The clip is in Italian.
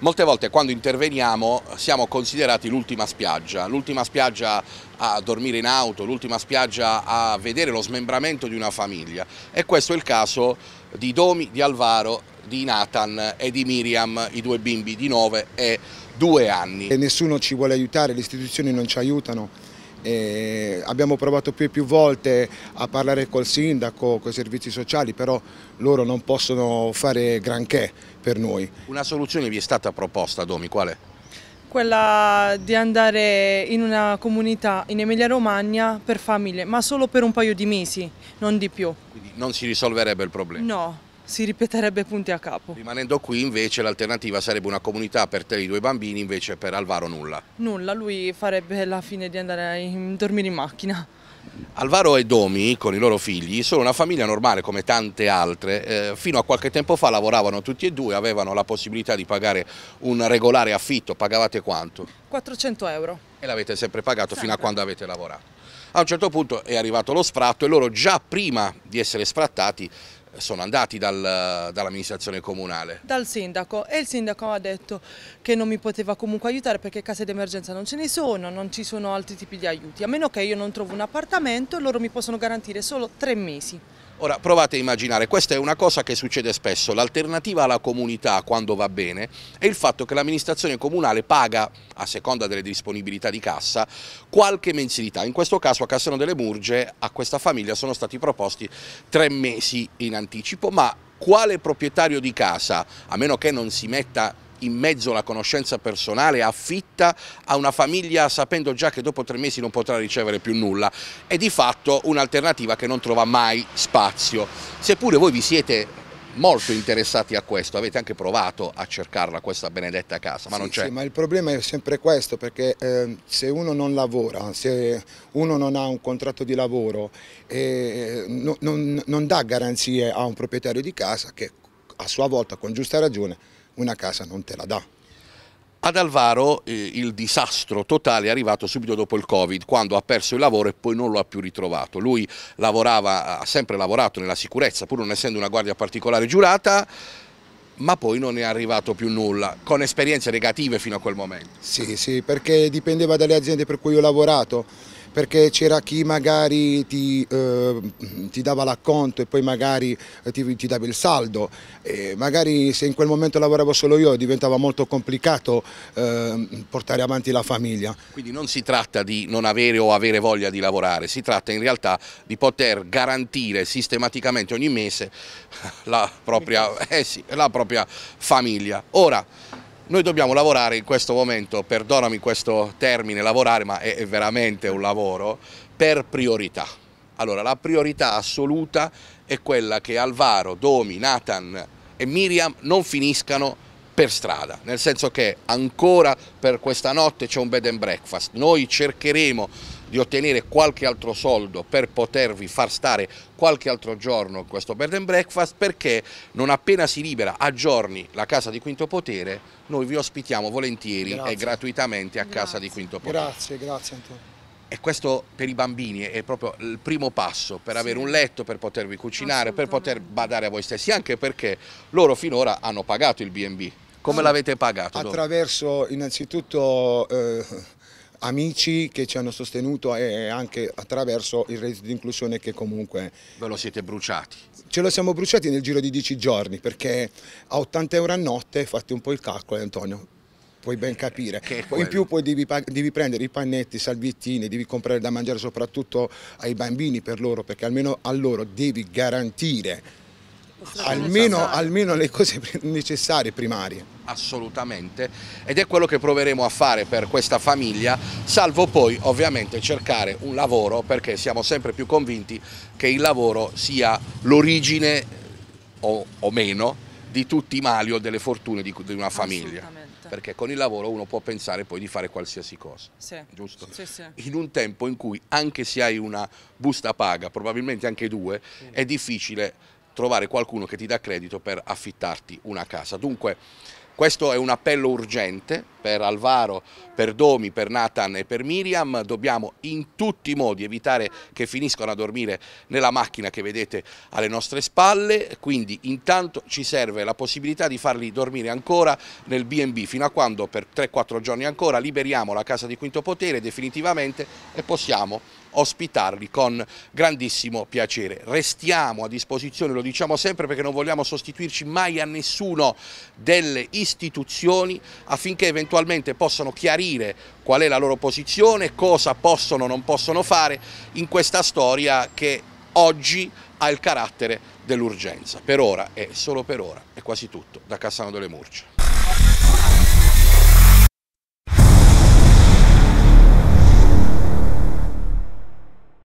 Molte volte quando interveniamo siamo considerati l'ultima spiaggia, l'ultima spiaggia a dormire in auto, l'ultima spiaggia a vedere lo smembramento di una famiglia e questo è il caso di Domi, di Alvaro, di Nathan e di Miriam, i due bimbi di 9 e 2 anni. E nessuno ci vuole aiutare, le istituzioni non ci aiutano, e abbiamo provato più e più volte a parlare col sindaco, con i servizi sociali, però loro non possono fare granché per noi. Una soluzione vi è stata proposta, Domi, quale? quella di andare in una comunità in Emilia Romagna per famiglie, ma solo per un paio di mesi, non di più. Quindi non si risolverebbe il problema? No, si ripeterebbe punti a capo. Rimanendo qui invece l'alternativa sarebbe una comunità per te e i due bambini, invece per Alvaro nulla. Nulla, lui farebbe la fine di andare a dormire in macchina. Alvaro e Domi, con i loro figli, sono una famiglia normale come tante altre, eh, fino a qualche tempo fa lavoravano tutti e due, avevano la possibilità di pagare un regolare affitto, pagavate quanto? 400 euro. E l'avete sempre pagato sempre. fino a quando avete lavorato. A un certo punto è arrivato lo sfratto e loro già prima di essere sfrattati sono andati dal, dall'amministrazione comunale? Dal sindaco e il sindaco ha detto che non mi poteva comunque aiutare perché case d'emergenza non ce ne sono, non ci sono altri tipi di aiuti, a meno che io non trovo un appartamento loro mi possono garantire solo tre mesi. Ora provate a immaginare, questa è una cosa che succede spesso, l'alternativa alla comunità quando va bene è il fatto che l'amministrazione comunale paga, a seconda delle disponibilità di cassa, qualche mensilità. In questo caso a Cassano delle Murge a questa famiglia sono stati proposti tre mesi in anticipo, ma quale proprietario di casa, a meno che non si metta in mezzo alla conoscenza personale, affitta a una famiglia sapendo già che dopo tre mesi non potrà ricevere più nulla. È di fatto un'alternativa che non trova mai spazio. Seppure voi vi siete molto interessati a questo, avete anche provato a cercarla questa benedetta casa, ma sì, non c'è. Sì, ma il problema è sempre questo, perché eh, se uno non lavora, se uno non ha un contratto di lavoro, eh, no, non, non dà garanzie a un proprietario di casa che a sua volta, con giusta ragione, una casa non te la dà. Ad Alvaro eh, il disastro totale è arrivato subito dopo il Covid, quando ha perso il lavoro e poi non lo ha più ritrovato. Lui lavorava, ha sempre lavorato nella sicurezza, pur non essendo una guardia particolare giurata, ma poi non è arrivato più nulla, con esperienze negative fino a quel momento. Sì, sì, perché dipendeva dalle aziende per cui ho lavorato perché c'era chi magari ti, eh, ti dava l'acconto e poi magari eh, ti, ti dava il saldo, e magari se in quel momento lavoravo solo io diventava molto complicato eh, portare avanti la famiglia. Quindi non si tratta di non avere o avere voglia di lavorare, si tratta in realtà di poter garantire sistematicamente ogni mese la propria, eh sì, la propria famiglia. Ora, noi dobbiamo lavorare in questo momento, perdonami questo termine lavorare, ma è, veramente un lavoro, per priorità. Allora la priorità assoluta è quella che Alvaro, Domi, Nathan e Miriam non finiscano per strada, nel senso che ancora per questa notte c'è un bed and breakfast, noi cercheremo di ottenere qualche altro soldo per potervi far stare qualche altro giorno questo bed and breakfast perché non appena si libera a giorni la casa di Quinto Potere noi vi ospitiamo volentieri grazie. e gratuitamente a grazie. casa di Quinto Potere. Grazie, grazie Antonio. E questo per i bambini è proprio il primo passo per sì. avere un letto, per potervi cucinare, per poter badare a voi stessi, anche perché loro finora hanno pagato il B&B come l'avete pagato? Attraverso innanzitutto eh, amici che ci hanno sostenuto e anche attraverso il reddito di inclusione che comunque... Ve lo siete bruciati? Ce lo siamo bruciati nel giro di 10 giorni perché a 80 euro a notte, fate un po' il calcolo Antonio, puoi ben capire. in più poi devi, devi, prendere i pannetti, i salviettini, devi comprare da mangiare soprattutto ai bambini per loro, perché almeno a loro devi garantire almeno, almeno le cose necessarie primarie assolutamente ed è quello che proveremo a fare per questa famiglia, salvo poi ovviamente cercare un lavoro perché siamo sempre più convinti che il lavoro sia l'origine o, o, meno di tutti i mali o delle fortune di, di una famiglia perché con il lavoro uno può pensare poi di fare qualsiasi cosa, sì. giusto? Sì, sì. In un tempo in cui anche se hai una busta paga, probabilmente anche due, è difficile trovare qualcuno che ti dà credito per affittarti una casa. Dunque questo è un appello urgente per Alvaro, per Domi, per Nathan e per Miriam, dobbiamo in tutti i modi evitare che finiscano a dormire nella macchina che vedete alle nostre spalle, quindi intanto ci serve la possibilità di farli dormire ancora nel B&B fino a quando per 3-4 giorni ancora liberiamo la casa di Quinto Potere definitivamente e possiamo ospitarli con grandissimo piacere. Restiamo a disposizione, lo diciamo sempre perché non vogliamo sostituirci mai a nessuno delle istituzioni affinché eventualmente eventualmente possano chiarire qual è la loro posizione, cosa possono o non possono fare in questa storia che oggi ha il carattere dell'urgenza. Per ora e solo per ora è quasi tutto da Cassano delle Murcia.